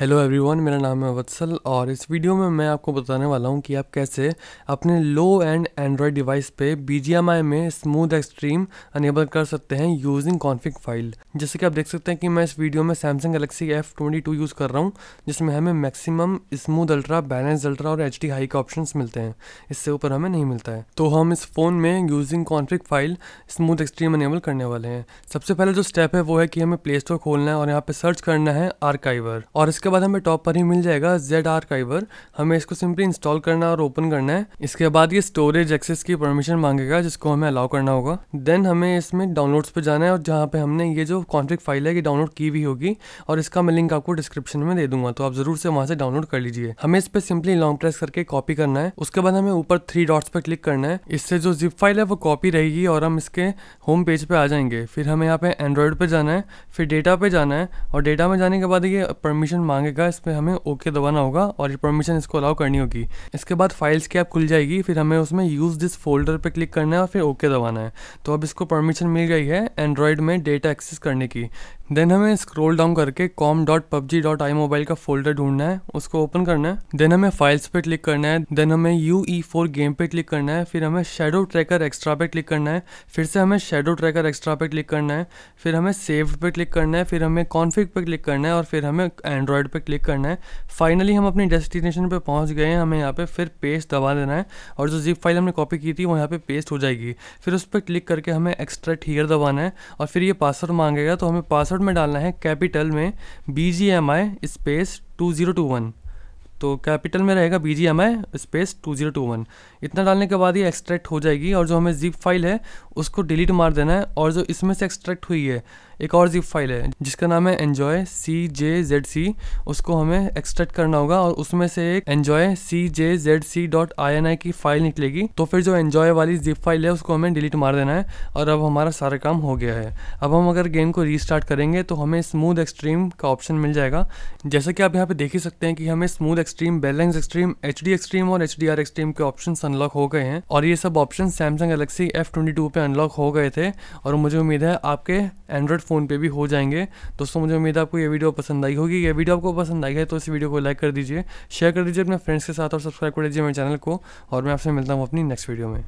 hello everyone मेरा नाम है वत्सल और इस वीडियो में मैं आपको बताने वाला हूँ कि आप कैसे अपने लो एंड एंड्रॉयड डिवाइस पे बी में स्मूथ एक्सट्रीम अनेबल कर सकते हैं यूजिंग कॉन्फिग फाइल जैसे कि आप देख सकते हैं कि मैं इस वीडियो में Samsung Galaxy F twenty use कर रहा हूँ जिसमें हमें maximum smooth ultra balance ultra और एच हाई के ऑप्शन मिलते हैं इससे ऊपर हमें नहीं मिलता है तो हम इस फ़ोन में using config file smooth extreme enable करने वाले हैं सबसे पहले जो स्टेप है वो है कि हमें प्ले स्टोर खोलना है और यहाँ पर सर्च करना है आर्काइवर और इसके इसके बाद हमें टॉप पर ही मिल जाएगा जेड आर्काइवर हमें इसको सिंपली इंस्टॉल करना और ओपन करना है इसके बाद ये स्टोरेज एक्सेस की परमिशन मांगेगा जिसको हमें अलाउ करना होगा देन हमें इसमें डाउनलोड्स पर जाना है और जहाँ पे हमने ये जो कॉन्ट्रिक फाइल है ये डाउनलोड की भी होगी और इसका मैं लिंक आपको डिस्क्रिप्शन में दे दूंगा तो आप जरूर से वहाँ से डाउनलोड कर लीजिए हमें इस पर सिंपली लॉन्ग प्रेस करके कॉपी करना है उसके बाद हमें ऊपर थ्री डॉट्स पर क्लिक करना है इससे जो जिप फाइल है वो कॉपी रहेगी और हम इसके होम पेज पर आ जाएंगे फिर हमें यहाँ पे एंड्रॉयड पर जाना है फिर डेटा पे जाना है और डेटा में जाने के बाद ये परमिशन मांग मांगेगा इसमें हमें ओके दबाना होगा और ये परमिशन इसको अलाउ करनी होगी इसके बाद फाइल्स की ऐप खुल जाएगी फिर हमें उसमें यूज़ दिस फोल्डर पर क्लिक करना है और फिर ओके दबाना है तो अब इसको परमिशन मिल गई है एंड्रॉयड में डेटा एक्सेस करने की देन हमें स्क्रॉल डाउन करके com dot PUBG dot I mobile का फोल्डर ढूंढना है उसको ओपन करना है देन हमें फाइल्स पे क्लिक करना है देन हमें यू ई फोर गेम पे क्लिक करना है फिर हमें शेडो ट्रैकर एक्स्ट्रा पे क्लिक करना है फिर से हमें शेडो ट्रैकर एक्स्ट्रा पे क्लिक करना है फिर हमें सेव पे क्लिक करना है फिर हमें कॉन्फिक पे क्लिक करना है और फिर हमें एंड्रॉयड पे क्लिक करना है फाइनली हम अपनी डेस्टिनेशन पर पहुँच गए हैं हमें यहाँ पर फिर पेस्ट दबा देना है और जो जिप फाइल हमने कॉपी की थी वो यहाँ पर पेस्ट हो जाएगी फिर उस पर क्लिक करके हमें एक्स्ट्रा ठीयर दबाना है और फिर ये पासवर्ड मांगेगा तो हमें पासवर्ड ब्रैकेट में डालना है कैपिटल में B G M I space two zero two one तो कैपिटल में रहेगा B G M I space two zero two one इतना डालने के बाद ये एक्सट्रैक्ट हो जाएगी और जो हमें जिप फाइल है उसको डिलीट मार देना है और जो इसमें से एक्सट्रैक्ट हुई है एक और जिप फाइल है जिसका नाम है एन्जॉय सी जे जेड सी उसको हमें एक्सट्रैक्ट करना होगा और उसमें से एक enjoy C J Z C dot I N I की फाइल निकलेगी तो फिर जो एन्जॉय वाली जिप फाइल है उसको हमें डिलीट मार देना है और अब हमारा सारा काम हो गया है अब हम अगर गेम को रीस्टार्ट करेंगे तो हमें स्मूथ एक्सट्रीम का ऑप्शन मिल जाएगा जैसा कि आप यहाँ पे देख ही सकते हैं कि हमें smooth extreme balance extreme H D extreme और एच डी आर एक्सट्रीम के ऑप्शन अनलॉक हो गए हैं और ये सब option Samsung Galaxy F twenty two पर अनलॉक हो गए थे और मुझे उम्मीद है आपके एंड्रॉयड फ़ोन पे भी हो जाएंगे दोस्तों मुझे उम्मीद है आपको ये वीडियो पसंद आई होगी ये वीडियो आपको पसंद आई है तो इस वीडियो को लाइक कर दीजिए शेयर कर दीजिए अपने फ्रेंड्स के साथ और सब्सक्राइब कर दीजिए मेरे चैनल को और मैं आपसे मिलता हूँ अपनी नेक्स्ट वीडियो में